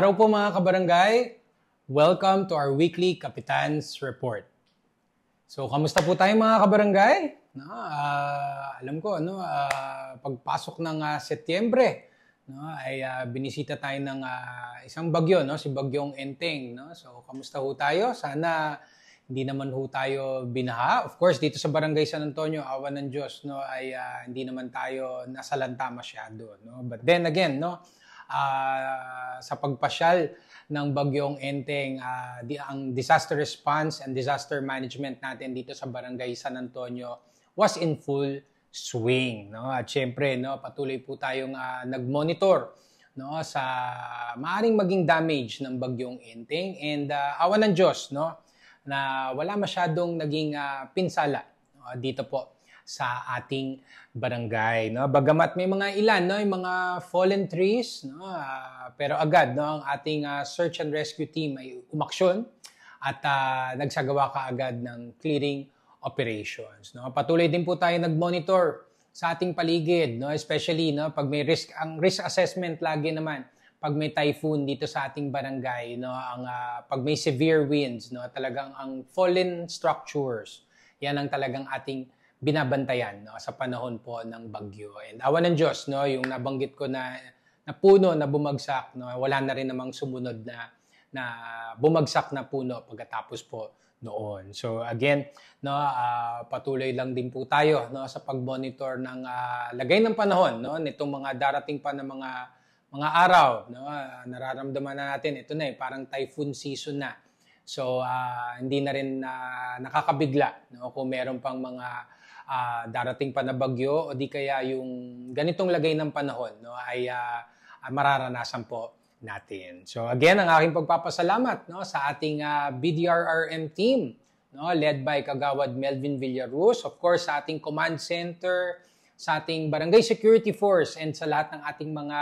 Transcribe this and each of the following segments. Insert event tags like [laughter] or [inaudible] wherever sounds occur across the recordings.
araw po mga kabarangay. Welcome to our weekly Kapitan's Report. So, kamusta po tayo mga kabarangay? No, uh, alam ko, ano, uh, pagpasok ng uh, Setyembre, no, ay uh, binisita tayo ng uh, isang bagyo, no, si Bagyong Enteng. No? So, kamusta ho tayo? Sana hindi naman ho tayo binaha. Of course, dito sa Barangay San Antonio, awa ng Diyos, no, ay uh, hindi naman tayo nasalanta masyado. No? But then again, no, uh, sa pagpasyal ng bagyong Enteng, uh, di, ang disaster response and disaster management natin dito sa Barangay San Antonio was in full swing, no? At syempre, no, patuloy po tayong uh, nag-monitor no sa maaring maging damage ng bagyong Enteng and uh, awan ng Diyos, no, na wala masyadong naging uh, pinsala uh, dito po sa ating barangay. No? Bagamat may mga ilan, no? yung mga fallen trees, no? Uh, pero agad no? ang ating uh, search and rescue team ay umaksyon at uh, nagsagawa kaagad ng clearing operations. No? Patuloy din po tayo nag-monitor sa ating paligid, no? especially no? pag may risk, ang risk assessment lagi naman pag may typhoon dito sa ating barangay no ang uh, pag may severe winds no talagang ang fallen structures yan ang talagang ating binabantayan no, sa panahon po ng bagyo. And awa ng Diyos, no, yung nabanggit ko na, na puno na bumagsak, no, wala na rin namang sumunod na, na bumagsak na puno pagkatapos po noon. So again, no, uh, patuloy lang din po tayo no, sa pag-monitor ng uh, lagay ng panahon no, nitong mga darating pa na mga mga araw. No, uh, nararamdaman na natin, ito na eh, parang typhoon season na. So uh, hindi na rin uh, nakakabigla no, kung meron pang mga uh, darating pa na bagyo o di kaya yung ganitong lagay ng panahon no, ay uh, mararanasan po natin. So again, ang aking pagpapasalamat no, sa ating uh, BDRRM team no, led by Kagawad Melvin Villaruz, of course sa ating command center, sa ating barangay security force and sa lahat ng ating mga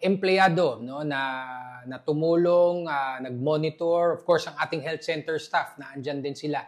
empleyado no na na tumulong, uh, nagmonitor, of course ang ating health center staff na andyan din sila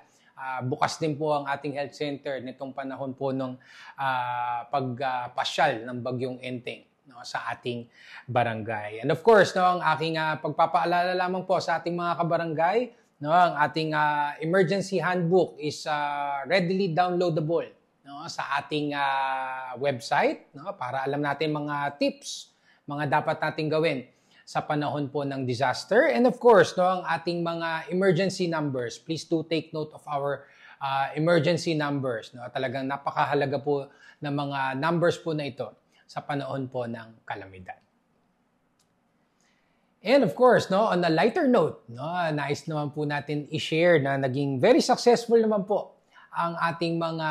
Uh, bukas din po ang ating health center nitong panahon po ng uh, ah, pagpasyal uh, ng bagyong Enteng no, sa ating barangay. And of course, no, ang aking uh, pagpapaalala lamang po sa ating mga kabarangay, no, ang ating uh, emergency handbook is uh, readily downloadable no, sa ating uh, website no, para alam natin mga tips, mga dapat nating gawin sa panahon po ng disaster. And of course, no, ang ating mga emergency numbers, please do take note of our uh, emergency numbers. No? Talagang napakahalaga po ng mga numbers po na ito sa panahon po ng kalamidad. And of course, no, on a lighter note, no, nice naman po natin i-share na naging very successful naman po ang ating mga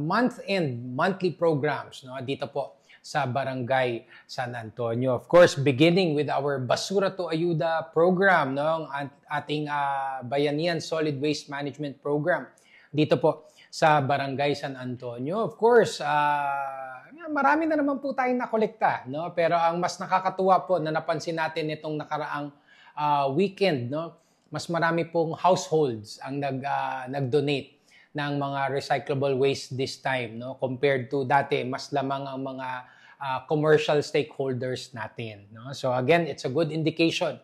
month-end monthly programs no, dito po sa Barangay San Antonio. Of course, beginning with our Basura to Ayuda program, no? ang ating uh, ah, Bayanihan Solid Waste Management Program dito po sa Barangay San Antonio. Of course, uh, marami na naman po tayong nakolekta, no? pero ang mas nakakatuwa po na napansin natin itong nakaraang uh, weekend, no? mas marami pong households ang nag, uh, nag-donate ng mga recyclable waste this time no compared to dati mas lamang ang mga uh, commercial stakeholders natin no so again it's a good indication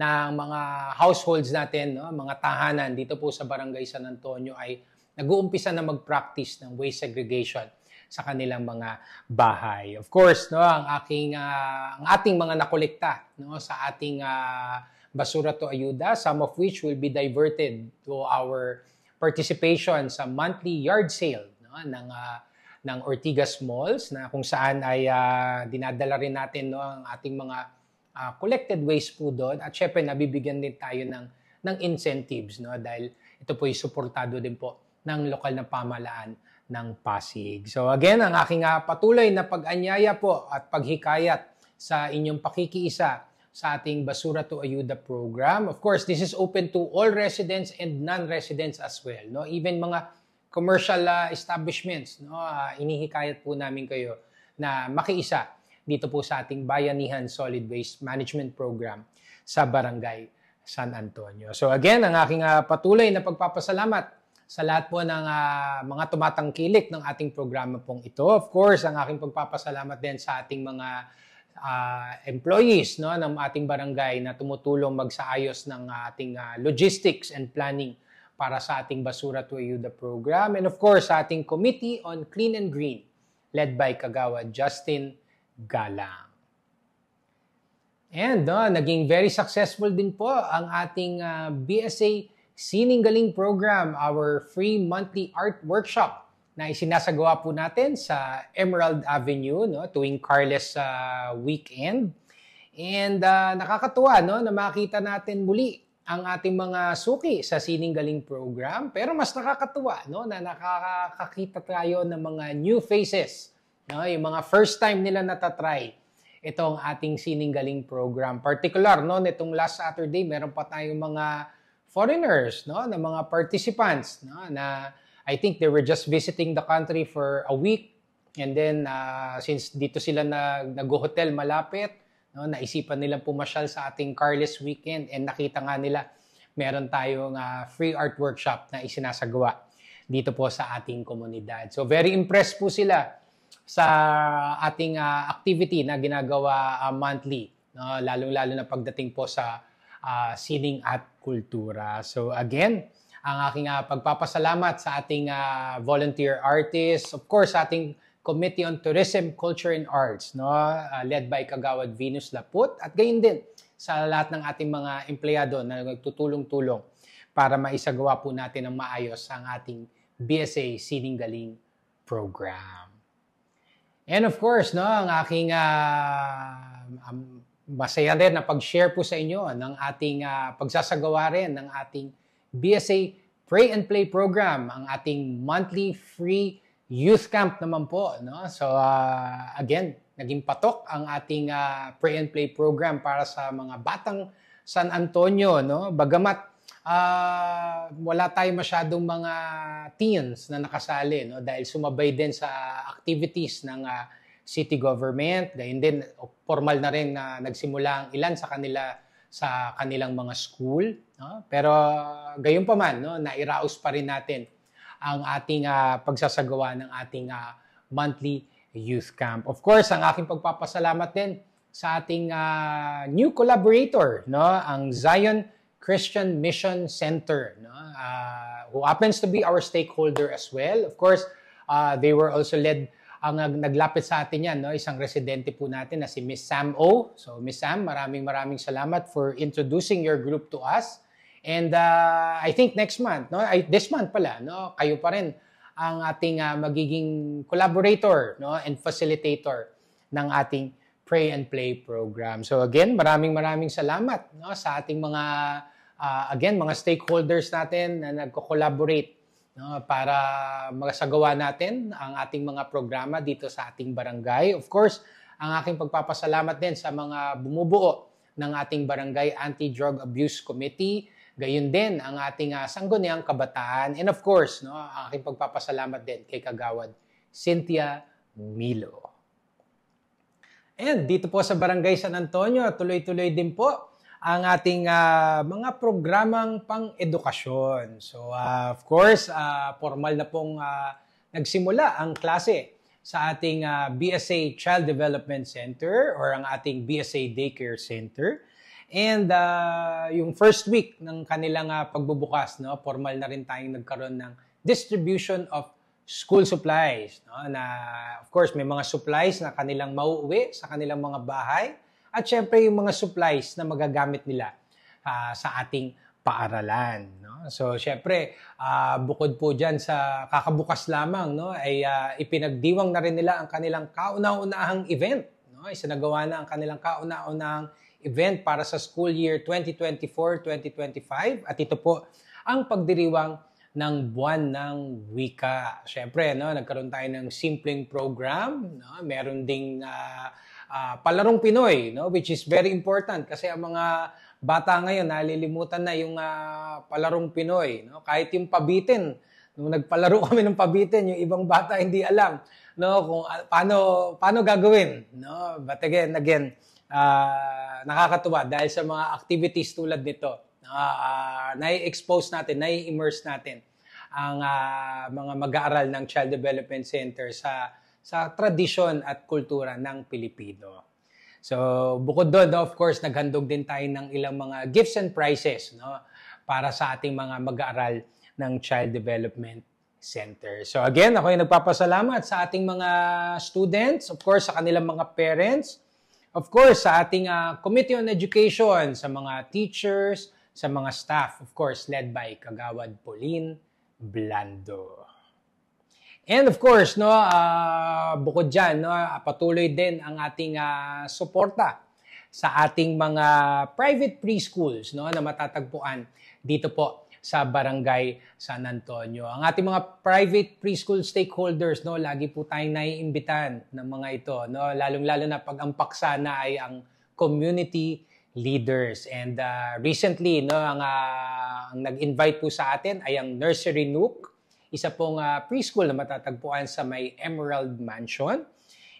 na ang mga households natin no mga tahanan dito po sa barangay San Antonio ay nag-uumpisa na mag-practice ng waste segregation sa kanilang mga bahay. Of course, no, ang aking uh, ang ating mga nakolekta no sa ating uh, basura to ayuda, some of which will be diverted to our participation sa monthly yard sale no, ng uh, ng Ortigas Malls na kung saan ay uh, dinadala rin natin no ang ating mga uh, collected waste po doon at syempre nabibigyan din tayo ng ng incentives no dahil ito po ay suportado din po ng lokal na pamahalaan ng Pasig. So again, ang aking uh, patuloy na pag-anyaya po at paghikayat sa inyong pakikiisa sa ating Basura to Ayuda program. Of course, this is open to all residents and non-residents as well. No? Even mga commercial uh, establishments, no? Uh, inihikayat po namin kayo na makiisa dito po sa ating Bayanihan Solid Waste Management Program sa Barangay San Antonio. So again, ang aking uh, patuloy na pagpapasalamat sa lahat po ng uh, mga tumatangkilik ng ating programa pong ito. Of course, ang aking pagpapasalamat din sa ating mga uh, employees no ng ating barangay na tumutulong magsaayos ng ating uh, logistics and planning para sa ating Basura to Ayuda program and of course sa ating Committee on Clean and Green led by Kagawa Justin Galang. And no, ah, naging very successful din po ang ating uh, BSA Sining Galing program, our free monthly art workshop na isinasagawa po natin sa Emerald Avenue no tuwing Carles uh, weekend. And uh, nakakatuwa no na makita natin muli ang ating mga suki sa Sining Galing program. Pero mas nakakatuwa no na nakakakita tayo ng mga new faces, no yung mga first time nila natatry itong ating Sining Galing program. Particular no nitong last Saturday, meron pa tayong mga foreigners no na mga participants no na I think they were just visiting the country for a week. And then, uh, since dito sila nag nag-hotel malapit, no, naisipan nilang pumasyal sa ating Carless Weekend and nakita nga nila meron tayong uh, free art workshop na isinasagawa dito po sa ating komunidad. So very impressed po sila sa ating uh, activity na ginagawa uh, monthly, no? lalong-lalo na pagdating po sa uh, sining at kultura. So again, ang aking uh, pagpapasalamat sa ating uh, volunteer artists, of course, sa ating Committee on Tourism, Culture and Arts, no? Uh, led by Kagawad Venus Laput at gayon din sa lahat ng ating mga empleyado na nagtutulong-tulong para maisagawa po natin ng maayos ang ating BSA Sining Galing program. And of course, no, ang aking uh, um, masaya rin na pag-share po sa inyo ng ating uh, pagsasagawa rin ng ating BSA Pray and Play program, ang ating monthly free youth camp naman po. No? So uh, again, naging patok ang ating uh, Pray and Play program para sa mga batang San Antonio. No? Bagamat uh, wala tayong masyadong mga teens na nakasali no? dahil sumabay din sa activities ng uh, city government. Gayun din, formal na rin na nagsimula ang ilan sa kanila sa kanilang mga school. No? Pero gayon pa man, no, nairaos pa rin natin ang ating uh, pagsasagawa ng ating uh, monthly youth camp. Of course, ang aking pagpapasalamat din sa ating uh, new collaborator, no, ang Zion Christian Mission Center, no, uh, who happens to be our stakeholder as well. Of course, uh, they were also led ang naglapit sa atin yan, no, isang residente po natin na si Miss Sam O. So Miss Sam, maraming maraming salamat for introducing your group to us. And uh, I think next month, no, I, this month pala, no, kayo pa rin ang ating uh, magiging collaborator no, and facilitator ng ating Pray and Play program. So again, maraming maraming salamat no, sa ating mga, uh, again, mga stakeholders natin na nagko-collaborate no, para magasagawa natin ang ating mga programa dito sa ating barangay. Of course, ang aking pagpapasalamat din sa mga bumubuo ng ating Barangay Anti-Drug Abuse Committee, gayon din ang ating uh, sangguniang kabataan, and of course, no, ang aking pagpapasalamat din kay Kagawad Cynthia Milo. And dito po sa Barangay San Antonio, tuloy-tuloy din po ang ating uh, mga programang pang-edukasyon. So uh, of course, uh, formal na pong uh, nagsimula ang klase sa ating uh, BSA Child Development Center or ang ating BSA Daycare Center. And uh, yung first week ng kanilang uh, pagbubukas, no, formal na rin tayong nagkaroon ng distribution of school supplies. No, na, of course, may mga supplies na kanilang mauwi sa kanilang mga bahay at syempre yung mga supplies na magagamit nila uh, sa ating paaralan. No? So, syempre, uh, bukod po dyan sa kakabukas lamang, no, ay uh, ipinagdiwang na rin nila ang kanilang kauna-unahang event. No? Isinagawa na ang kanilang kauna-unahang event para sa school year 2024-2025. At ito po ang pagdiriwang ng buwan ng wika. Syempre, no, nagkaroon tayo ng simpleng program. No? Meron ding uh, uh, palarong Pinoy, no? which is very important kasi ang mga bata ngayon nalilimutan na yung uh, palarong Pinoy. No? Kahit yung pabitin, nung nagpalaro [laughs] kami ng pabitin, yung ibang bata hindi alam no? kung uh, paano, paano gagawin. No? But again, again, uh, nakakatuwa dahil sa mga activities tulad nito, uh, uh, nai-expose natin, nai-immerse natin ang uh, mga mag-aaral ng Child Development Center sa sa tradisyon at kultura ng Pilipino. So, bukod doon, of course, naghandog din tayo ng ilang mga gifts and prizes no, para sa ating mga mag-aaral ng Child Development Center. So again, ako ay nagpapasalamat sa ating mga students, of course, sa kanilang mga parents, of course, sa ating uh, Committee on Education, sa mga teachers, sa mga staff, of course, led by Kagawad Pauline Blando. And of course, no, uh, bukod diyan, no, ah, patuloy din ang ating uh, suporta sa ating mga private preschools no, na matatagpuan dito po sa Barangay San Antonio. Ang ating mga private preschool stakeholders, no, lagi po tayong naiimbitan ng mga ito, no, lalong-lalo na pag ang paksa na ay ang community leaders. And uh, recently, no, ang, uh, ang nag-invite po sa atin ay ang Nursery Nook, isa pong uh, preschool na matatagpuan sa may Emerald Mansion.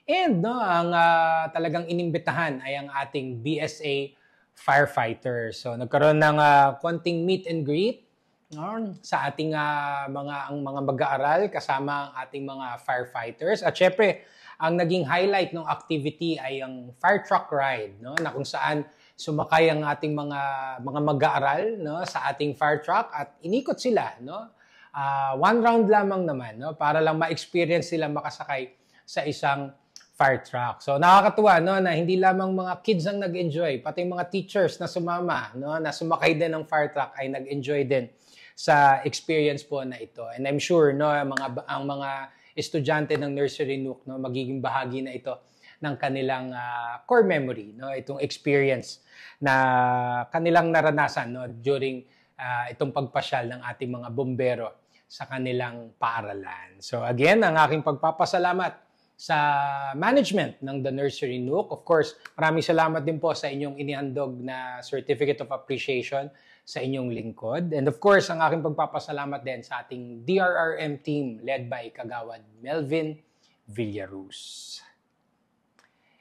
And no, ang uh, talagang inimbitahan ay ang ating BSA firefighter. So nagkaroon ng uh, konting meet and greet no, sa ating uh, mga ang mga mag-aaral kasama ang ating mga firefighters. At syempre, ang naging highlight ng activity ay ang fire truck ride no na kung saan sumakay ang ating mga mga mag-aaral no sa ating fire truck at inikot sila no Uh, one round lamang naman, no? Para lang ma-experience sila makasakay sa isang fire truck. So nakakatuwa no na hindi lamang mga kids ang nag-enjoy, pati mga teachers na sumama, no, na sumakay din ng fire truck ay nag-enjoy din sa experience po na ito. And I'm sure no ang mga ang mga estudyante ng nursery nook no magiging bahagi na ito ng kanilang uh, core memory no itong experience na kanilang naranasan no during uh, itong pagpasyal ng ating mga bombero sa kanilang paaralan. So again, ang aking pagpapasalamat sa management ng The Nursery Nook. Of course, maraming salamat din po sa inyong inihandog na Certificate of Appreciation sa inyong lingkod. And of course, ang aking pagpapasalamat din sa ating DRRM team led by Kagawad Melvin Villaruz.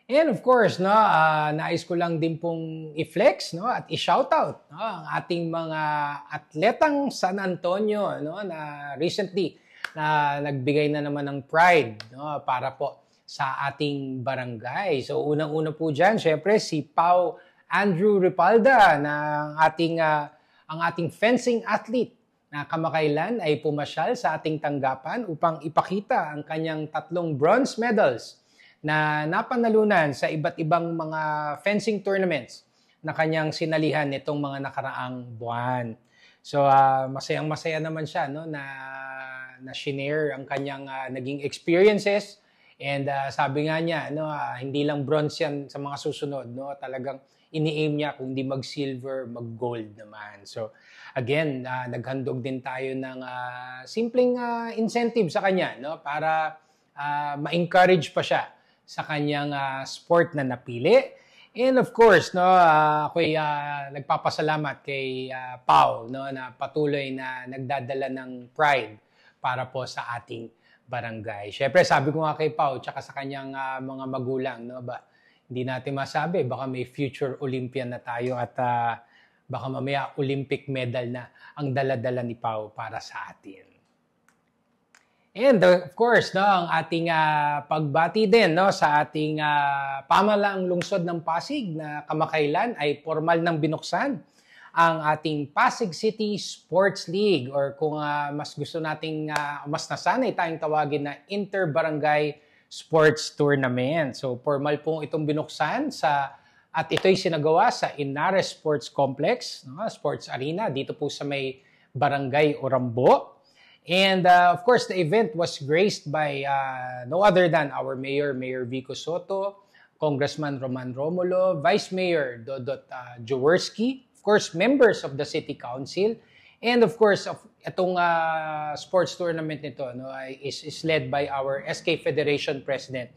And of course, no, uh, nais ko lang din pong i-flex no, at i-shoutout no, ang ating mga atletang San Antonio no, na recently na nagbigay na naman ng pride no, para po sa ating barangay. So unang-una po diyan, syempre si Pau Andrew Ripalda na ating uh, ang ating fencing athlete na kamakailan ay pumasyal sa ating tanggapan upang ipakita ang kanyang tatlong bronze medals na napanalunan sa iba't ibang mga fencing tournaments na kanyang sinalihan nitong mga nakaraang buwan. So uh, masayang masaya naman siya no na na share ang kanyang uh, naging experiences and uh, sabi nga niya no uh, hindi lang bronze yan sa mga susunod no talagang ini-aim niya kung hindi mag silver mag gold naman. So again uh, naghandog din tayo ng uh, simpleng uh, incentive sa kanya no para uh, ma-encourage pa siya sa kanyang uh, sport na napili. And of course, no, uh, ako'y uh, nagpapasalamat kay uh, Pau no, na patuloy na nagdadala ng pride para po sa ating barangay. Syempre, sabi ko nga kay Paul tsaka sa kanyang uh, mga magulang, no, ba, hindi natin masabi, baka may future Olympian na tayo at uh, baka mamaya Olympic medal na ang daladala ni Pau para sa atin. And uh, of course, no, ang ating uh, pagbati din no sa ating uh, pamalaang lungsod ng Pasig na kamakailan ay formal nang binuksan ang ating Pasig City Sports League or kung uh, mas gusto nating uh, mas nasanay tayong tawagin na Inter-Barangay Sports Tournament. So formal po itong binuksan sa at ito'y sinagawa sa Inare Sports Complex, no, Sports Arena dito po sa may Barangay Orambo. And uh, of course, the event was graced by uh, no other than our mayor, Mayor Vico Soto, Congressman Roman Romulo, Vice Mayor Dodot uh, Jaworski, of course, members of the City Council, and of course, of, itong uh, sports tournament nito no, is, is led by our SK Federation President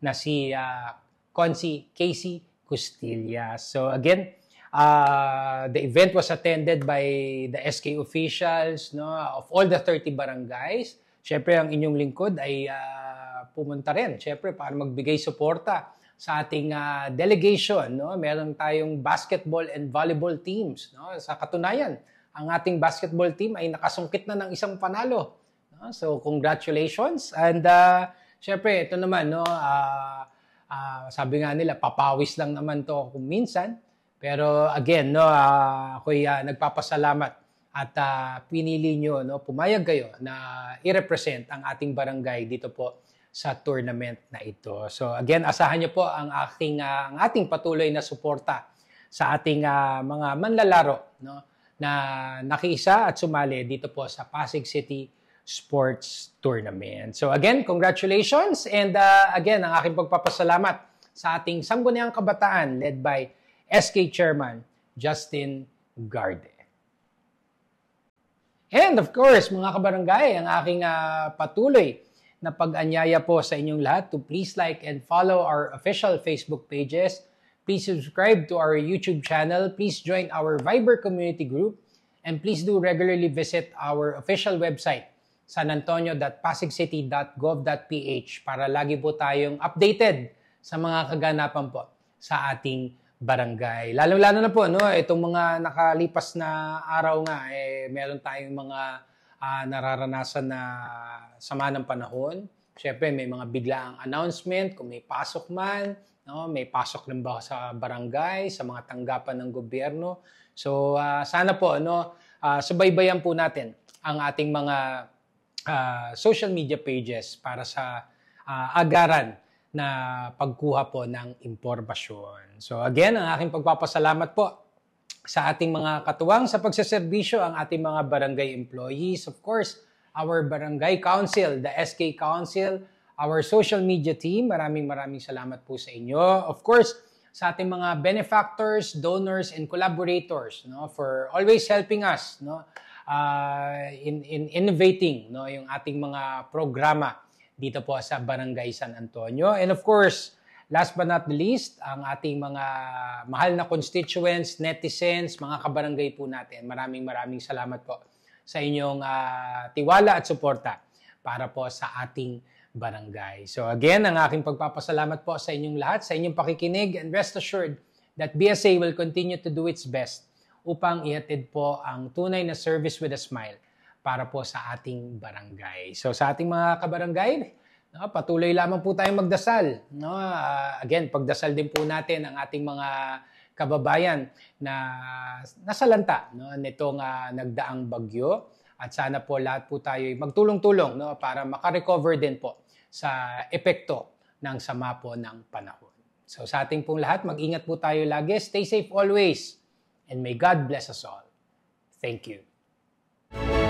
na si uh, Consi Casey Costilla. So again, Uh, the event was attended by the SK officials no, of all the 30 barangays. syempre ang inyong lingkod ay uh, pumunta rin. syempre para magbigay suporta sa ating uh, delegation. No? Meron tayong basketball and volleyball teams. No? Sa katunayan, ang ating basketball team ay nakasungkit na ng isang panalo. No? So, congratulations. And uh, syempre ito naman, no, uh, uh, sabi nga nila, papawis lang naman to kung minsan. Pero again, no, uh, ako'y uh, nagpapasalamat at uh, pinili nyo, no, pumayag kayo na i-represent ang ating barangay dito po sa tournament na ito. So again, asahan nyo po ang aking uh, ang ating patuloy na suporta sa ating uh, mga manlalaro, no, na nakiisa at sumali dito po sa Pasig City Sports Tournament. So again, congratulations and uh, again, ang aking pagpapasalamat sa ating Sangguniang Kabataan led by SK Chairman Justin Garde. And of course, mga kabarangay, ang aking uh, patuloy na pag-anyaya po sa inyong lahat to please like and follow our official Facebook pages. Please subscribe to our YouTube channel. Please join our Viber community group. And please do regularly visit our official website, sanantonio.pasigcity.gov.ph para lagi po tayong updated sa mga kaganapan po sa ating barangay. Lalo-lalo na po, no, itong mga nakalipas na araw nga, eh, meron tayong mga uh, nararanasan na sama ng panahon. Siyempre, may mga biglaang announcement, kung may pasok man, no, may pasok ng ba sa barangay, sa mga tanggapan ng gobyerno. So, uh, sana po, no, uh, subaybayan po natin ang ating mga uh, social media pages para sa uh, agaran na pagkuha po ng impormasyon. So again, ang aking pagpapasalamat po sa ating mga katuwang sa pagsaserbisyo, ang ating mga barangay employees, of course, our barangay council, the SK Council, our social media team, maraming maraming salamat po sa inyo. Of course, sa ating mga benefactors, donors, and collaborators no, for always helping us no, uh, in, in innovating no, yung ating mga programa dito po sa Barangay San Antonio. And of course, last but not the least, ang ating mga mahal na constituents, netizens, mga kabarangay po natin. Maraming maraming salamat po sa inyong uh, tiwala at suporta para po sa ating barangay. So again, ang aking pagpapasalamat po sa inyong lahat, sa inyong pakikinig, and rest assured that BSA will continue to do its best upang ihatid po ang tunay na service with a smile para po sa ating barangay. So sa ating mga kabarangay, no, patuloy lamang po tayong magdasal. No? Uh, again, pagdasal din po natin ang ating mga kababayan na nasalanta no, nitong uh, nagdaang bagyo. At sana po lahat po tayo magtulong-tulong no, para makarecover din po sa epekto ng sama po ng panahon. So sa ating pong lahat, mag-ingat po tayo lagi. Stay safe always. And may God bless us all. Thank you.